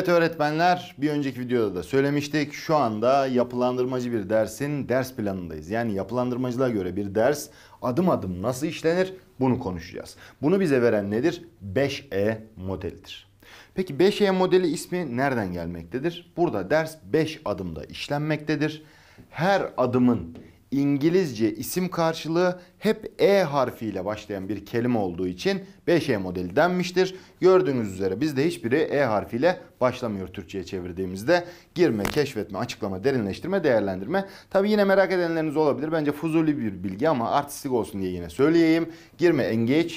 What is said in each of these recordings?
Evet öğretmenler bir önceki videoda da söylemiştik. Şu anda yapılandırmacı bir dersin ders planındayız. Yani yapılandırmacılığa göre bir ders adım adım nasıl işlenir bunu konuşacağız. Bunu bize veren nedir? 5E modelidir. Peki 5E modeli ismi nereden gelmektedir? Burada ders 5 adımda işlenmektedir. Her adımın İngilizce isim karşılığı hep E harfiyle başlayan bir kelime olduğu için 5E modeli denmiştir. Gördüğünüz üzere bizde hiçbiri E harfiyle başlamıyor Türkçe'ye çevirdiğimizde. Girme, keşfetme, açıklama, derinleştirme, değerlendirme. Tabi yine merak edenleriniz olabilir. Bence fuzuli bir bilgi ama artistik olsun diye yine söyleyeyim. Girme, engage,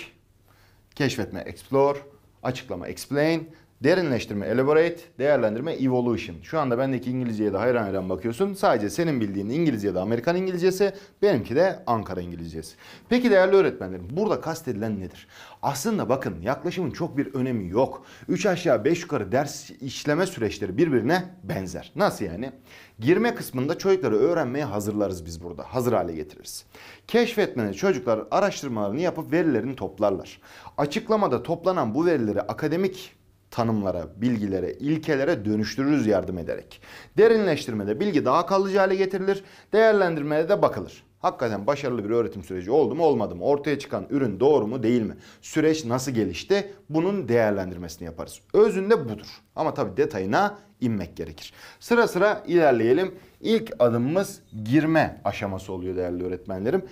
keşfetme, explore, açıklama, explain, Derinleştirme, elaborate, değerlendirme, evolution. Şu anda bendeki İngilizceye de hayran hayran bakıyorsun. Sadece senin bildiğin İngilizce ya da Amerikan İngilizcesi, benimki de Ankara İngilizcesi. Peki değerli öğretmenlerim, burada kastedilen nedir? Aslında bakın yaklaşımın çok bir önemi yok. 3 aşağı 5 yukarı ders işleme süreçleri birbirine benzer. Nasıl yani? Girme kısmında çocukları öğrenmeye hazırlarız biz burada. Hazır hale getiririz. Keşfetmeni çocuklar araştırmalarını yapıp verilerini toplarlar. Açıklamada toplanan bu verileri akademik tanımlara, bilgilere, ilkelere dönüştürürüz yardım ederek. Derinleştirmede bilgi daha kalıcı hale getirilir, değerlendirmede de bakılır. Hakikaten başarılı bir öğretim süreci oldu mu olmadı mı? Ortaya çıkan ürün doğru mu değil mi? Süreç nasıl gelişti? Bunun değerlendirmesini yaparız. Özünde budur. Ama tabi detayına inmek gerekir. Sıra sıra ilerleyelim. İlk adımımız girme aşaması oluyor değerli öğretmenlerim.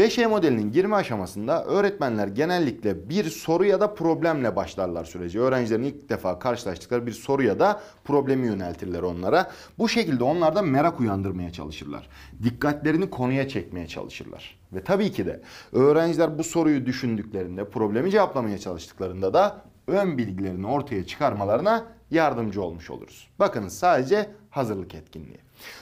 5E modelinin girme aşamasında öğretmenler genellikle bir soru ya da problemle başlarlar süreci. Öğrencilerin ilk defa karşılaştıkları bir soru ya da problemi yöneltirler onlara. Bu şekilde onlarda merak uyandırmaya çalışırlar. Dikkatlerini konuya çekmeye çalışırlar. Ve tabii ki de öğrenciler bu soruyu düşündüklerinde, problemi cevaplamaya çalıştıklarında da ön bilgilerini ortaya çıkarmalarına yardımcı olmuş oluruz. Bakın sadece hazırlık etkinliği.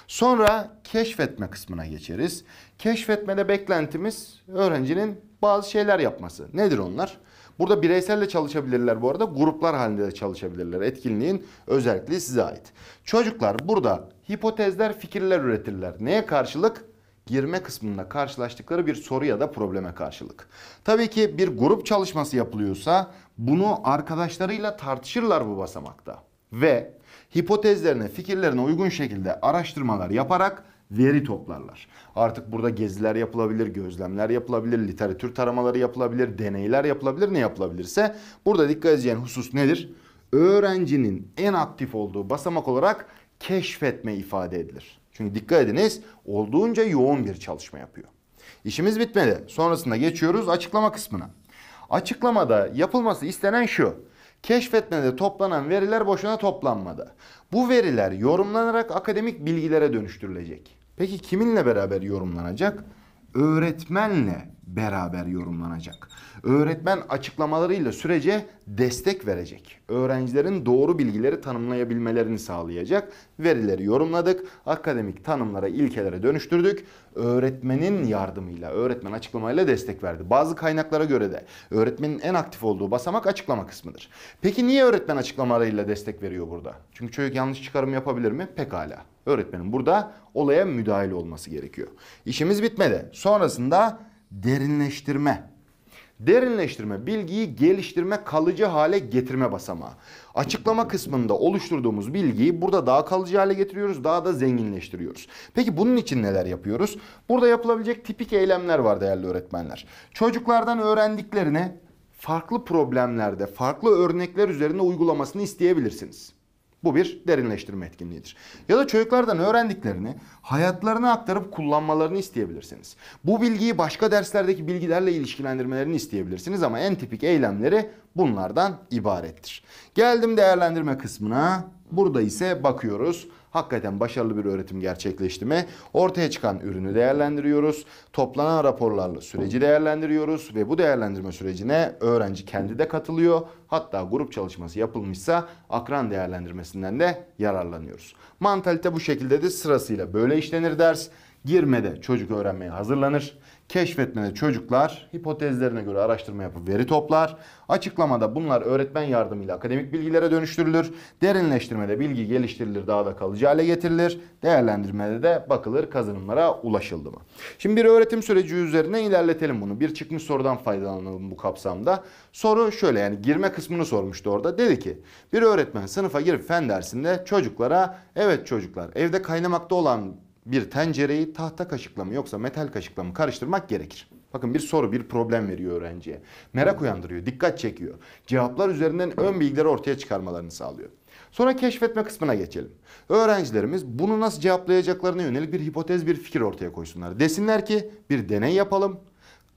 Sonra keşfetme kısmına geçeriz. Keşfetmede beklentimiz öğrencinin bazı şeyler yapması. Nedir onlar? Burada bireysel de çalışabilirler bu arada. Gruplar halinde de çalışabilirler. Etkinliğin özellikle size ait. Çocuklar burada hipotezler, fikirler üretirler. Neye karşılık? girme kısmında karşılaştıkları bir soru ya da probleme karşılık. Tabii ki bir grup çalışması yapılıyorsa bunu arkadaşlarıyla tartışırlar bu basamakta. Ve hipotezlerine, fikirlerine uygun şekilde araştırmalar yaparak veri toplarlar. Artık burada geziler yapılabilir, gözlemler yapılabilir, literatür taramaları yapılabilir, deneyler yapılabilir, ne yapılabilirse. Burada dikkat edeceğin husus nedir? Öğrencinin en aktif olduğu basamak olarak keşfetme ifade edilir. Çünkü dikkat ediniz olduğunca yoğun bir çalışma yapıyor. İşimiz bitmedi. Sonrasında geçiyoruz açıklama kısmına. Açıklamada yapılması istenen şu. Keşfetmede toplanan veriler boşuna toplanmadı. Bu veriler yorumlanarak akademik bilgilere dönüştürülecek. Peki kiminle beraber yorumlanacak? Öğretmenle beraber yorumlanacak. Öğretmen açıklamalarıyla sürece destek verecek. Öğrencilerin doğru bilgileri tanımlayabilmelerini sağlayacak. Verileri yorumladık, akademik tanımlara, ilkelere dönüştürdük. Öğretmenin yardımıyla, öğretmen açıklamayla destek verdi. Bazı kaynaklara göre de öğretmenin en aktif olduğu basamak açıklama kısmıdır. Peki niye öğretmen açıklamalarıyla destek veriyor burada? Çünkü çocuk yanlış çıkarım yapabilir mi? Pekala. Öğretmenin burada olaya müdahil olması gerekiyor. İşimiz bitmedi. Sonrasında Derinleştirme. Derinleştirme, bilgiyi geliştirme, kalıcı hale getirme basamağı. Açıklama kısmında oluşturduğumuz bilgiyi burada daha kalıcı hale getiriyoruz, daha da zenginleştiriyoruz. Peki bunun için neler yapıyoruz? Burada yapılabilecek tipik eylemler var değerli öğretmenler. Çocuklardan öğrendiklerini farklı problemlerde, farklı örnekler üzerinde uygulamasını isteyebilirsiniz. Bu bir derinleştirme etkinliğidir. Ya da çocuklardan öğrendiklerini hayatlarına aktarıp kullanmalarını isteyebilirsiniz. Bu bilgiyi başka derslerdeki bilgilerle ilişkilendirmelerini isteyebilirsiniz ama en tipik eylemleri bunlardan ibarettir. Geldim değerlendirme kısmına. Burada ise bakıyoruz hakikaten başarılı bir öğretim gerçekleşti mi? Ortaya çıkan ürünü değerlendiriyoruz. Toplanan raporlarla süreci değerlendiriyoruz ve bu değerlendirme sürecine öğrenci kendi de katılıyor. Hatta grup çalışması yapılmışsa akran değerlendirmesinden de yararlanıyoruz. Mantalite bu şekilde de Sırasıyla böyle işlenir ders. Girmede çocuk öğrenmeye hazırlanır. Keşfetmede çocuklar hipotezlerine göre araştırma yapıp veri toplar. Açıklamada bunlar öğretmen yardımıyla akademik bilgilere dönüştürülür. Derinleştirmede bilgi geliştirilir, daha da kalıcı hale getirilir. Değerlendirmede de bakılır kazanımlara ulaşıldı mı? Şimdi bir öğretim süreci üzerine ilerletelim bunu. Bir çıkmış sorudan faydalanalım bu kapsamda. Soru şöyle yani girme kısmını sormuştu orada. Dedi ki bir öğretmen sınıfa girip fen dersinde çocuklara evet çocuklar evde kaynamakta olan bir tencereyi tahta kaşıkla mı yoksa metal kaşıkla mı karıştırmak gerekir? Bakın bir soru, bir problem veriyor öğrenciye. Merak uyandırıyor, dikkat çekiyor. Cevaplar üzerinden ön bilgileri ortaya çıkarmalarını sağlıyor. Sonra keşfetme kısmına geçelim. Öğrencilerimiz bunu nasıl cevaplayacaklarına yönelik bir hipotez, bir fikir ortaya koysunlar. Desinler ki bir deney yapalım.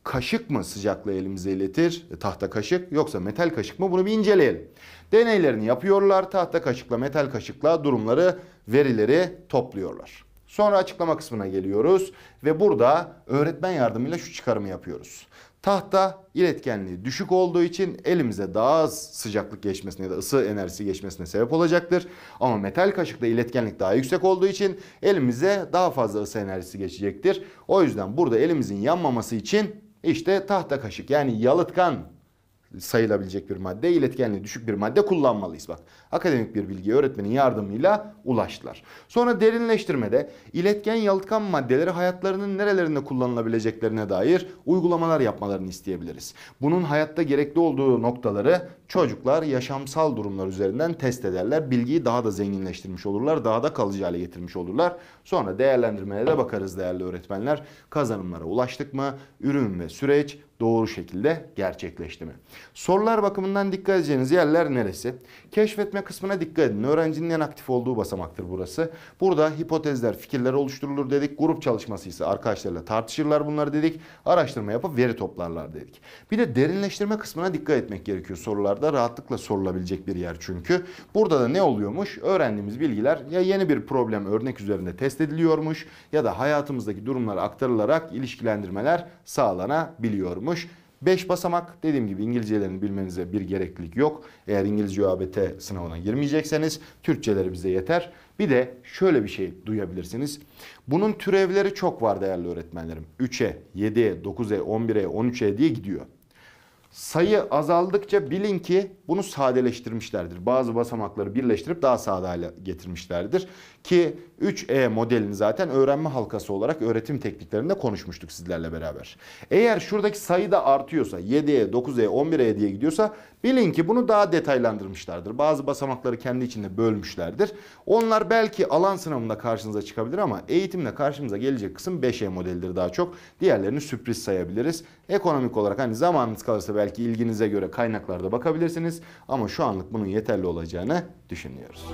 Kaşık mı sıcaklığı elimize iletir, e, tahta kaşık yoksa metal kaşık mı bunu bir inceleyelim. Deneylerini yapıyorlar, tahta kaşıkla metal kaşıkla durumları, verileri topluyorlar. Sonra açıklama kısmına geliyoruz ve burada öğretmen yardımıyla şu çıkarımı yapıyoruz. Tahta iletkenliği düşük olduğu için elimize daha az sıcaklık geçmesine ya da ısı enerjisi geçmesine sebep olacaktır. Ama metal kaşıkta iletkenlik daha yüksek olduğu için elimize daha fazla ısı enerjisi geçecektir. O yüzden burada elimizin yanmaması için işte tahta kaşık yani yalıtkan sayılabilecek bir madde, iletkenliği düşük bir madde kullanmalıyız. Bak akademik bir bilgiye öğretmenin yardımıyla ulaştılar. Sonra derinleştirmede iletken yalıtkan maddeleri hayatlarının nerelerinde kullanılabileceklerine dair uygulamalar yapmalarını isteyebiliriz. Bunun hayatta gerekli olduğu noktaları çocuklar yaşamsal durumlar üzerinden test ederler. Bilgiyi daha da zenginleştirmiş olurlar, daha da kalıcı hale getirmiş olurlar. Sonra değerlendirmeye de bakarız değerli öğretmenler. Kazanımlara ulaştık mı? Ürün ve süreç doğru şekilde gerçekleşti mi? Sorular bakımından dikkat edeceğiniz yerler neresi? Keşfetme kısmına dikkat edin. Öğrencinin en aktif olduğu basamaktır burası. Burada hipotezler, fikirler oluşturulur dedik. Grup çalışması ise arkadaşlarla tartışırlar bunları dedik. Araştırma yapıp veri toplarlar dedik. Bir de derinleştirme kısmına dikkat etmek gerekiyor sorularda. Rahatlıkla sorulabilecek bir yer çünkü. Burada da ne oluyormuş? Öğrendiğimiz bilgiler ya yeni bir problem örnek üzerinde test ediliyormuş ya da hayatımızdaki durumlara aktarılarak ilişkilendirmeler sağlanabiliyormuş olmuş. 5 basamak dediğim gibi İngilizcelerini bilmenize bir gereklilik yok. Eğer İngilizce ÖABT sınavına girmeyecekseniz Türkçeleri bize yeter. Bir de şöyle bir şey duyabilirsiniz. Bunun türevleri çok var değerli öğretmenlerim. 3'e, 7'ye, 9'e, 11'e, 13'e diye gidiyor. Sayı azaldıkça bilin ki bunu sadeleştirmişlerdir. Bazı basamakları birleştirip daha sade hale getirmişlerdir. Ki 3E modelini zaten öğrenme halkası olarak öğretim tekniklerinde konuşmuştuk sizlerle beraber. Eğer şuradaki sayı da artıyorsa 7E, 9E, 11E diye gidiyorsa bilin ki bunu daha detaylandırmışlardır. Bazı basamakları kendi içinde bölmüşlerdir. Onlar belki alan sınavında karşınıza çıkabilir ama eğitimle karşımıza gelecek kısım 5E modelidir daha çok. Diğerlerini sürpriz sayabiliriz. Ekonomik olarak hani zamanınız kalırsa belki ilginize göre kaynaklarda bakabilirsiniz. Ama şu anlık bunun yeterli olacağını düşünüyoruz.